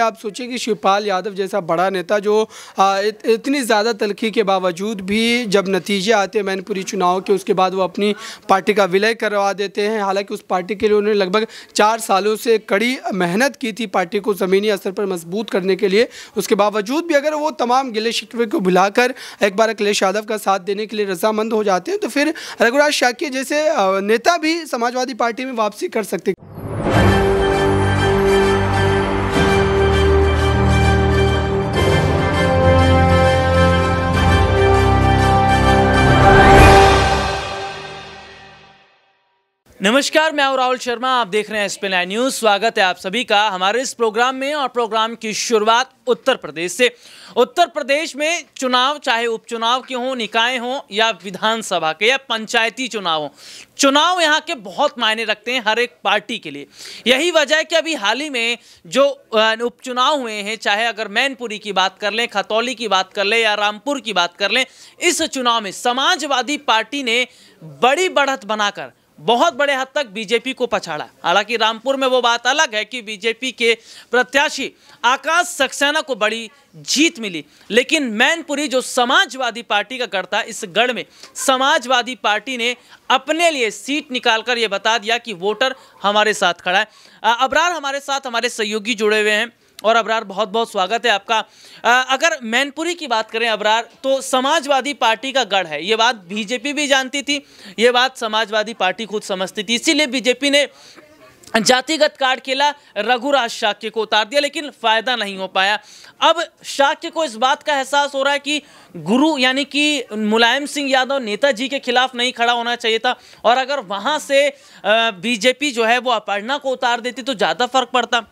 आप सोचिए कि शिवपाल यादव जैसा बड़ा नेता जो इत, इतनी ज़्यादा तलखी के बावजूद भी जब नतीजे आते हैं मैनपुरी चुनाव के उसके बाद वो अपनी पार्टी का विलय करवा देते हैं हालांकि उस पार्टी के लिए उन्होंने लगभग चार सालों से कड़ी मेहनत की थी पार्टी को ज़मीनी स्तर पर मजबूत करने के लिए उसके बावजूद भी अगर वो तमाम गिले शिकवे को भुलाकर एक बार अखिलेश यादव का साथ देने के लिए रजामंद हो जाते हैं तो फिर रघुराज शाक्य जैसे नेता भी समाजवादी पार्टी में वापसी कर सकते नमस्कार मैं राहुल शर्मा आप देख रहे हैं एसपी नाइन न्यूज स्वागत है आप सभी का हमारे इस प्रोग्राम में और प्रोग्राम की शुरुआत उत्तर प्रदेश से उत्तर प्रदेश में चुनाव चाहे उपचुनाव के हों निकाय हों या विधानसभा के या पंचायती चुनाव हों चुनाव यहाँ के बहुत मायने रखते हैं हर एक पार्टी के लिए यही वजह है कि अभी हाल ही में जो उपचुनाव हुए हैं चाहे अगर मैनपुरी की बात कर लें खतौली की बात कर लें या रामपुर की बात कर लें इस चुनाव में समाजवादी पार्टी ने बड़ी बढ़त बनाकर बहुत बड़े हद तक बीजेपी को पछाड़ा हालांकि रामपुर में वो बात अलग है कि बीजेपी के प्रत्याशी आकाश सक्सेना को बड़ी जीत मिली लेकिन मैनपुरी जो समाजवादी पार्टी का करता इस गढ़ में समाजवादी पार्टी ने अपने लिए सीट निकालकर ये बता दिया कि वोटर हमारे साथ खड़ा है अबरार हमारे साथ हमारे सहयोगी जुड़े हुए हैं और अबरार बहुत बहुत स्वागत है आपका आ, अगर मैनपुरी की बात करें अबरार तो समाजवादी पार्टी का गढ़ है ये बात बीजेपी भी जानती थी ये बात समाजवादी पार्टी खुद समझती थी इसीलिए बीजेपी ने जातिगत कार्ड खेला रघुराज शाक्य को उतार दिया लेकिन फायदा नहीं हो पाया अब शाक्य को इस बात का एहसास हो रहा है कि गुरु यानी कि मुलायम सिंह यादव नेताजी के खिलाफ नहीं खड़ा होना चाहिए था और अगर वहां से बीजेपी जो है वो अपर्णा को उतार देती तो ज़्यादा फर्क पड़ता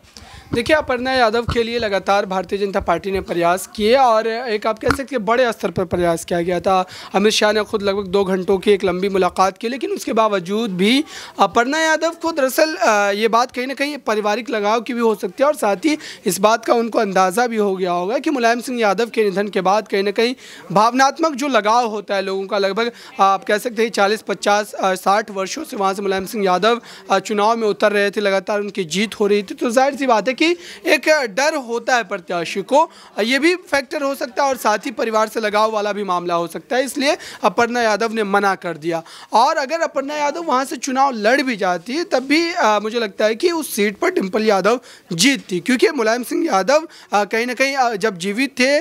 देखिए अपर्णा यादव के लिए लगातार भारतीय जनता पार्टी ने प्रयास किए और एक आप कह सकते हैं बड़े स्तर पर प्रयास किया गया था अमित शाह ने खुद लगभग दो घंटों की एक लंबी मुलाकात की लेकिन उसके बावजूद भी अपर्णा यादव को दरअसल ये बात कहीं ना कहीं पारिवारिक लगाव की भी हो सकती है और साथ ही इस बात का उनको अंदाज़ा भी हो गया होगा कि मुलायम सिंह यादव के निधन के बाद कहीं ना कहीं भावनात्मक जो लगाव होता है लोगों का लगभग आप कह सकते हैं चालीस पचास साठ वर्षों से वहाँ से मुलायम सिंह यादव चुनाव में उतर रहे थे लगातार उनकी जीत हो रही थी तो जाहिर सी बात है कि एक डर होता है प्रत्याशी को ये भी फैक्टर हो सकता है और साथ ही परिवार से लगाव वाला भी मामला हो सकता है इसलिए अपर्णा यादव ने मना कर दिया और अगर अपर्णा यादव वहाँ से चुनाव लड़ भी जाती है तब भी मुझे लगता है कि उस सीट पर डिम्पल यादव जीतती क्योंकि मुलायम सिंह यादव कहीं ना कहीं जब जीवित थे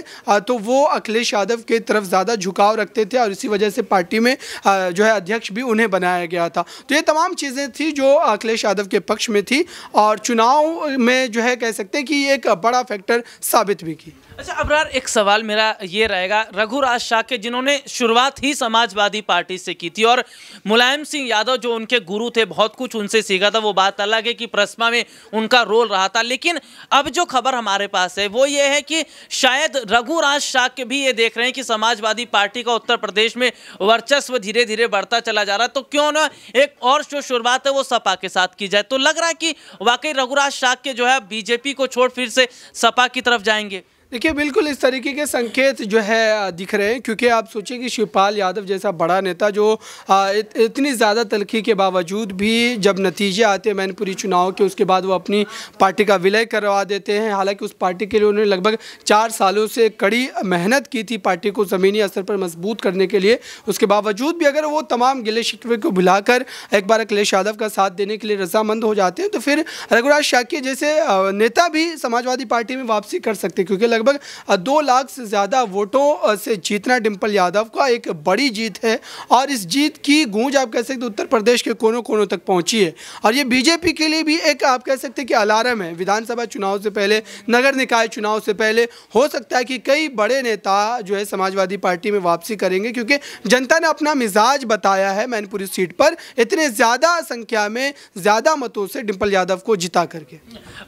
तो वो अखिलेश यादव के तरफ ज़्यादा झुकाव रखते थे और इसी वजह से पार्टी में जो है अध्यक्ष भी उन्हें बनाया गया था तो ये तमाम चीज़ें थी जो अखिलेश यादव के पक्ष में थी और चुनाव में जो है कह सकते हैं कि ये एक बड़ा फैक्टर साबित भी की अच्छा अबरार एक सवाल मेरा ये रहेगा रघुराज शाह के जिन्होंने शुरुआत ही समाजवादी पार्टी से की थी और मुलायम सिंह यादव जो उनके गुरु थे बहुत कुछ उनसे सीखा था वो बात अलग है कि प्रसमा में उनका रोल रहा था लेकिन अब जो खबर हमारे पास है वो ये है कि शायद रघुराज शाह के भी ये देख रहे हैं कि समाजवादी पार्टी का उत्तर प्रदेश में वर्चस्व धीरे धीरे बढ़ता चला जा रहा है तो क्यों ना एक और जो शुरुआत है वो सपा के साथ की जाए तो लग रहा है कि वाकई रघुराज शाह के जो है बीजेपी को छोड़ फिर से सपा की तरफ जाएंगे देखिए बिल्कुल इस तरीके के संकेत जो है दिख रहे हैं क्योंकि आप सोचिए कि शिवपाल यादव जैसा बड़ा नेता जो इत, इतनी ज़्यादा तलखी के बावजूद भी जब नतीजे आते हैं मैनपुरी चुनाव के उसके बाद वो अपनी पार्टी का विलय करवा देते हैं हालांकि उस पार्टी के लिए उन्होंने लगभग चार सालों से कड़ी मेहनत की थी पार्टी को ज़मीनी स्तर पर मजबूत करने के लिए उसके बावजूद भी अगर वो तमाम गिले शिकवे को भुलाकर एक बार अखिलेश यादव का साथ देने के लिए रजामंद हो जाते हैं तो फिर रघुराज शाक्य जैसे नेता भी समाजवादी पार्टी में वापसी कर सकते क्योंकि लगभग लगभग दो लाख से ज़्यादा वोटों से जीतना डिम्पल यादव का एक बड़ी जीत है और इस जीत की गूंज आप कह सकते उत्तर प्रदेश के कोनों कोनों तक पहुंची है और ये बीजेपी के लिए भी एक आप कह सकते कि अलार्म है विधानसभा चुनाव से पहले नगर निकाय चुनाव से पहले हो सकता है कि कई बड़े नेता जो है समाजवादी पार्टी में वापसी करेंगे क्योंकि जनता ने अपना मिजाज बताया है मैनपुरी सीट पर इतने ज़्यादा संख्या में ज़्यादा मतों से डिम्पल यादव को जिता करके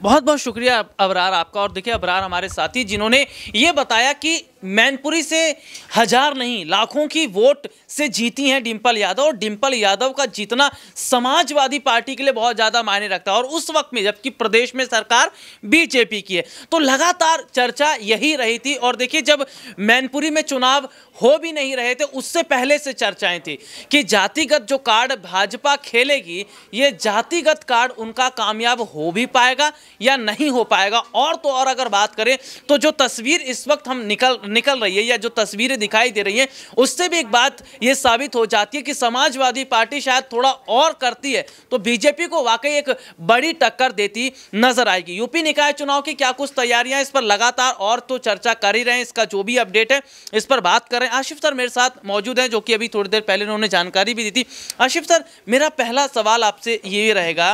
बहुत बहुत शुक्रिया अबरार आपका और देखिए अबरार हमारे साथी जिन्होंने उन्होंने ये बताया कि मैनपुरी से हजार नहीं लाखों की वोट से जीती हैं डिम्पल यादव और डिम्पल यादव का जीतना समाजवादी पार्टी के लिए बहुत ज़्यादा मायने रखता है और उस वक्त में जबकि प्रदेश में सरकार बीजेपी की है तो लगातार चर्चा यही रही थी और देखिए जब मैनपुरी में चुनाव हो भी नहीं रहे थे उससे पहले से चर्चाएं थी कि जातिगत जो कार्ड भाजपा खेलेगी ये जातिगत कार्ड उनका कामयाब हो भी पाएगा या नहीं हो पाएगा और तो और अगर बात करें तो जो तस्वीर इस वक्त हम निकल निकल रही है या जो तस्वीरें दिखाई दे रही हैं उससे भी एक बात ये साबित हो जाती है कि समाजवादी पार्टी शायद थोड़ा और करती है तो बीजेपी को वाकई एक बड़ी टक्कर देती नजर आएगी यूपी निकाय चुनाव की क्या कुछ तैयारियां इस पर लगातार और तो चर्चा कर ही रहे हैं इसका जो भी अपडेट है इस पर बात कर रहे हैं आशिफ सर मेरे साथ मौजूद हैं जो कि अभी थोड़ी देर पहले उन्होंने जानकारी भी दी थी आशिफ सर मेरा पहला सवाल आपसे ये रहेगा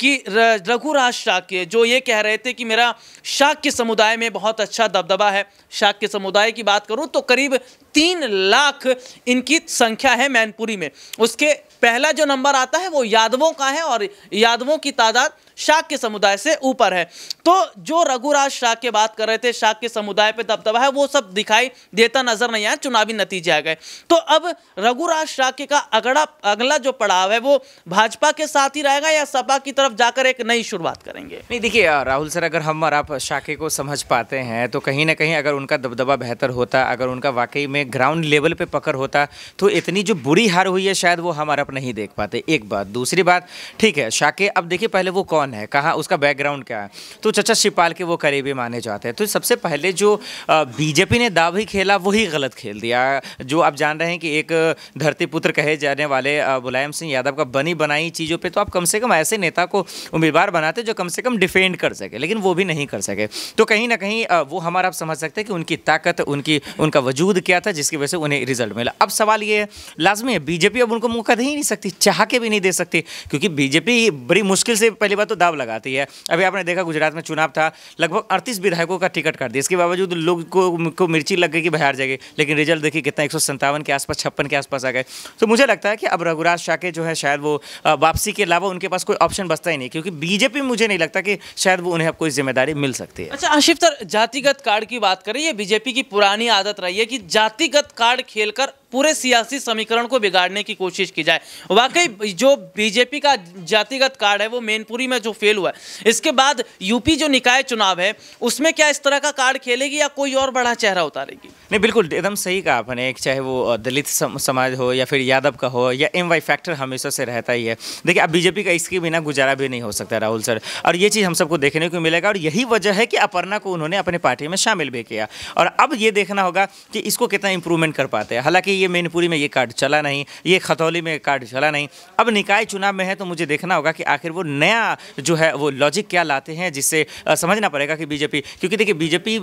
कि रघुराज शाक्य जो ये कह रहे थे कि मेरा शाक्य समुदाय में बहुत अच्छा दबदबा है शाक्य समुदाय समुदाय की बात करूं तो करीब तीन लाख इनकी संख्या है मैनपुरी में उसके पहला जो नंबर आता है वो यादवों का है और यादवों की तादाद शाह के समुदाय से ऊपर है तो जो रघुराज शाह के बात कर रहे थे शाह के समुदाय पे दबदबा है वो सब दिखाई देता नजर नहीं आया चुनावी नतीजे आ गए तो अब रघुराज शाह का अगला अगला जो पड़ाव है वो भाजपा के साथ ही रहेगा या सपा की तरफ जाकर एक नई शुरुआत करेंगे नहीं देखिए राहुल सर अगर हम और आप शाखे को समझ पाते हैं तो कहीं ना कहीं अगर उनका दबदबा बेहतर होता अगर उनका वाकई में ग्राउंड लेवल पे पकड़ होता तो इतनी जो बुरी हार हुई है शायद वो हम आप नहीं देख पाते एक बात दूसरी बात ठीक है शाके अब देखिए पहले वो कौन कौन है कहाँ उसका बैकग्राउंड क्या है तो चचा शिपाल के वो करीबी माने जाते हैं तो सबसे पहले जो बीजेपी ने दाव ही खेला वही गलत खेल दिया जो आप जान रहे हैं कि एक धरती पुत्र कहे जाने वाले मुलायम सिंह यादव का बनी बनाई चीज़ों पर तो आप कम से कम ऐसे नेता को उम्मीदवार बनाते जो कम से कम डिफेंड कर सके लेकिन वो भी नहीं कर सके तो कहीं ना कहीं वो हमारा आप समझ सकते हैं कि उनकी ताकत उनकी उनका वजूद क्या था जिसकी वजह से उन्हें रिजल्ट मिला अब सवाल ये है लाजमी है बीजेपी अब उनको मौका दे ही नहीं सकती चाह के भी नहीं दे सकती क्योंकि बीजेपी बड़ी मुश्किल से पहली बात तो दाव लगाती है अभी आपने देखा गुजरात में चुनाव था लगभग अड़तीस विधायकों का टिकट कर दिया इसके बावजूद लोग को, को मिर्ची लग गई कि बाहर जाएगी लेकिन रिजल्ट देखिए कितना एक के आसपास छप्पन के आसपास आ गए तो मुझे लगता है कि अब रघुराज शाह के जो है शायद वो वापसी के अलावा उनके पास कोई ऑप्शन बचता ही नहीं क्योंकि बीजेपी मुझे नहीं लगता कि शायद वो उन्हें अब कोई जिम्मेदारी मिल सकती है अच्छा आशिफ सर जातिगत कार्ड की बात करें ये बीजेपी की पुरानी आदत रही है कि जातिगत कार्ड खेलकर पूरे सियासी समीकरण को बिगाड़ने की कोशिश की जाए वाकई जो बीजेपी का जातिगत कार्ड है वो मेनपुरी में जो फेल हुआ है इसके बाद यूपी जो निकाय चुनाव है उसमें क्या इस तरह का कार्ड खेलेगी या कोई और बड़ा चेहरा उतारेगी नहीं बिल्कुल एकदम सही कहा आपने चाहे वो दलित समाज हो या फिर यादव का हो या एम वाई फैक्टर हमेशा से रहता ही है देखिए अब बीजेपी का इसके बिना गुजारा भी नहीं हो सकता राहुल सर और ये चीज़ हम सबको देखने को मिलेगा और यही वजह है कि अपर्णा को उन्होंने अपने पार्टी में शामिल भी किया और अब ये देखना होगा कि इसको कितना इंप्रूवमेंट कर पाते हैं हालांकि ये मैनपुरी में ये कार्ड चला नहीं ये खतौली में कार्ड चला नहीं अब निकाय चुनाव में है तो मुझे देखना होगा कि आखिर वो नया जो है वो लॉजिक क्या लाते हैं जिससे समझना पड़ेगा कि बीजेपी क्योंकि देखिए बीजेपी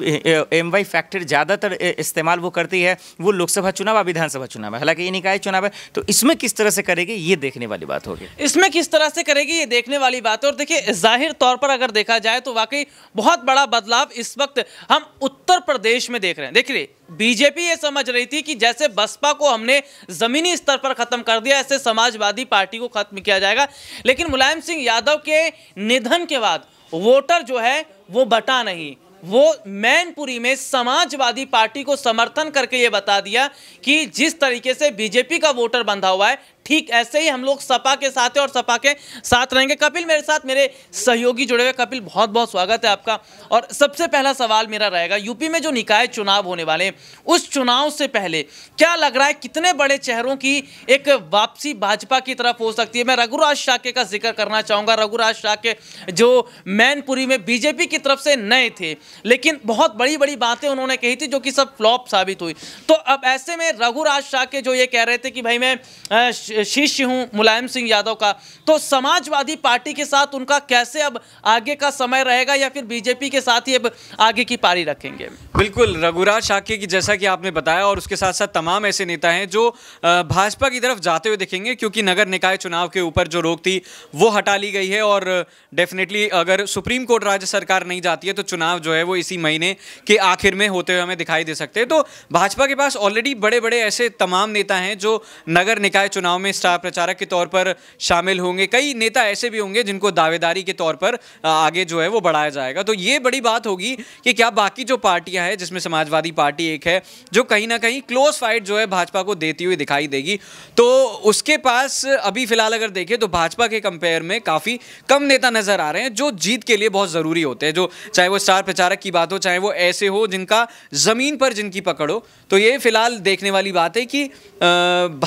एम वाई फैक्टर ज़्यादातर इस्तेमाल वो करती है वो लोकसभा चुनाव और विधानसभा चुनाव है हालांकि ये निकाय चुनाव है तो इसमें किस तरह से करेगी ये देखने वाली बात होगी इसमें किस तरह से करेगी ये देखने वाली बात और देखिए जाहिर तौर पर अगर देखा जाए तो वाकई बहुत बड़ा बदलाव इस वक्त हम उत्तर प्रदेश में देख रहे हैं देखिए बीजेपी ये समझ रही थी कि जैसे बसपा को हमने ज़मीनी स्तर पर ख़त्म कर दिया ऐसे समाजवादी पार्टी को ख़त्म किया जाएगा लेकिन मुलायम सिंह यादव के निधन के बाद वोटर जो है वो बटा नहीं वो मैनपुरी में समाजवादी पार्टी को समर्थन करके ये बता दिया कि जिस तरीके से बीजेपी का वोटर बंधा हुआ है ठीक ऐसे ही हम लोग सपा के साथ हैं और सपा के साथ रहेंगे कपिल मेरे साथ मेरे सहयोगी जुड़े हुए कपिल बहुत बहुत स्वागत है आपका और सबसे पहला सवाल मेरा रहेगा यूपी में जो निकाय चुनाव होने वाले उस चुनाव से पहले क्या लग रहा है कितने बड़े चेहरों की एक वापसी भाजपा की तरफ हो सकती है मैं रघुराज शाके का जिक्र करना चाहूँगा रघुराज शाके जो मैनपुरी में बीजेपी की तरफ से नए थे लेकिन बहुत बड़ी बड़ी बातें उन्होंने कही थी जो कि सब फ्लॉप साबित हुई तो अब ऐसे में रघुराज शाह के जो ये कह रहे थे कि भाई मैं शिष्य हूँ मुलायम सिंह यादव का तो समाजवादी पार्टी के साथ उनका कैसे अब आगे का समय रहेगा या फिर बीजेपी के साथ ही अब आगे की पारी रखेंगे बिल्कुल रघुराज शाक्य की जैसा कि आपने बताया और उसके साथ साथ तमाम ऐसे नेता हैं जो भाजपा की तरफ जाते हुए देखेंगे क्योंकि नगर निकाय चुनाव के ऊपर जो रोक थी वो हटा ली गई है और डेफिनेटली अगर सुप्रीम कोर्ट राज्य सरकार नहीं जाती है तो चुनाव जो है वो इसी महीने के आखिर में होते हुए हमें दिखाई दे सकते हैं तो भाजपा के पास ऑलरेडी बड़े बड़े ऐसे तमाम नेता हैं जो नगर निकाय चुनाव में में स्टार प्रचारक के तौर पर शामिल होंगे कई नेता ऐसे भी होंगे जिनको दावेदारी के तौर पर आगे जो है वो बढ़ाया जाएगा तो ये बड़ी बात होगी कि क्या बाकी जो पार्टियां हैं जिसमें समाजवादी पार्टी एक है जो कहीं ना कहीं क्लोज फाइट जो है भाजपा को देती हुई दिखाई देगी तो उसके पास अभी फिलहाल अगर देखें तो भाजपा के कंपेयर में काफ़ी कम नेता नजर आ रहे हैं जो जीत के लिए बहुत ज़रूरी होते हैं जो चाहे वो स्टार प्रचारक की बात हो चाहे वो ऐसे हो जिनका ज़मीन पर जिनकी पकड़ो तो ये फिलहाल देखने वाली बात है कि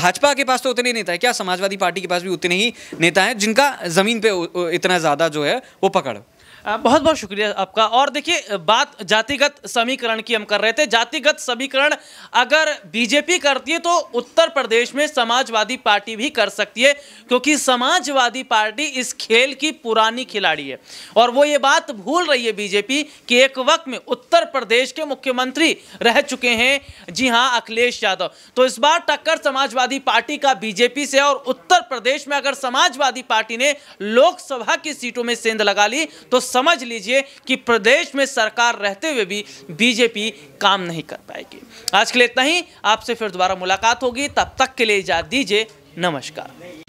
भाजपा के पास तो उतने नेता नेता है क्या समाजवादी पार्टी के पास भी उतने ही नेता हैं जिनका ज़मीन पे इतना ज़्यादा जो है वो पकड़ बहुत बहुत शुक्रिया आपका और देखिए बात जातिगत समीकरण की हम कर रहे थे जातिगत समीकरण अगर बीजेपी करती है तो उत्तर प्रदेश में समाजवादी पार्टी भी कर सकती है क्योंकि समाजवादी पार्टी इस खेल की पुरानी खिलाड़ी है और वो ये बात भूल रही है बीजेपी कि एक वक्त में उत्तर प्रदेश के मुख्यमंत्री रह चुके हैं जी हाँ अखिलेश यादव तो इस बार टक्कर समाजवादी पार्टी का बीजेपी से और उत्तर प्रदेश में अगर समाजवादी पार्टी ने लोकसभा की सीटों में सेंध लगा ली तो समझ लीजिए कि प्रदेश में सरकार रहते हुए भी बीजेपी काम नहीं कर पाएगी आज के लिए इतना ही आपसे फिर दोबारा मुलाकात होगी तब तक के लिए इजाज़त दीजिए नमस्कार